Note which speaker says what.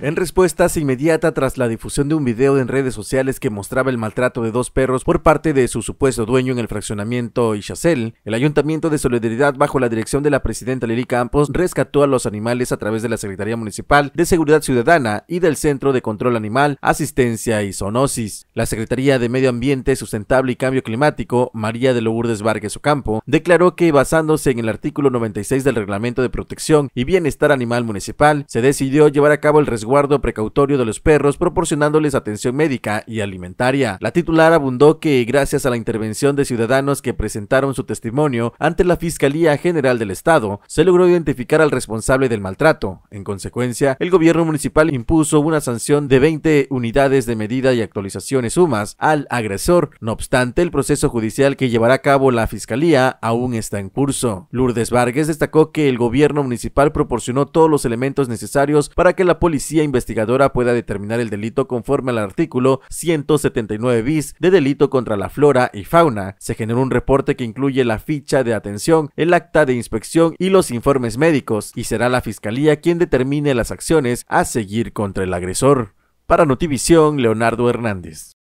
Speaker 1: En respuesta inmediata tras la difusión de un video en redes sociales que mostraba el maltrato de dos perros por parte de su supuesto dueño en el fraccionamiento Ixacel, el Ayuntamiento de Solidaridad bajo la dirección de la presidenta Lili Campos rescató a los animales a través de la Secretaría Municipal de Seguridad Ciudadana y del Centro de Control Animal, Asistencia y Zoonosis. La Secretaría de Medio Ambiente Sustentable y Cambio Climático, María de Lourdes Vargas Ocampo, declaró que basándose en el artículo 96 del Reglamento de Protección y Bienestar Animal Municipal, se decidió llevar a cabo el resguardo guardo precautorio de los perros proporcionándoles atención médica y alimentaria. La titular abundó que gracias a la intervención de ciudadanos que presentaron su testimonio ante la Fiscalía General del Estado, se logró identificar al responsable del maltrato. En consecuencia, el gobierno municipal impuso una sanción de 20 unidades de medida y actualizaciones sumas al agresor. No obstante, el proceso judicial que llevará a cabo la Fiscalía aún está en curso. Lourdes Vargas destacó que el gobierno municipal proporcionó todos los elementos necesarios para que la policía investigadora pueda determinar el delito conforme al artículo 179 bis de delito contra la flora y fauna. Se generó un reporte que incluye la ficha de atención, el acta de inspección y los informes médicos, y será la fiscalía quien determine las acciones a seguir contra el agresor. Para Notivisión, Leonardo Hernández.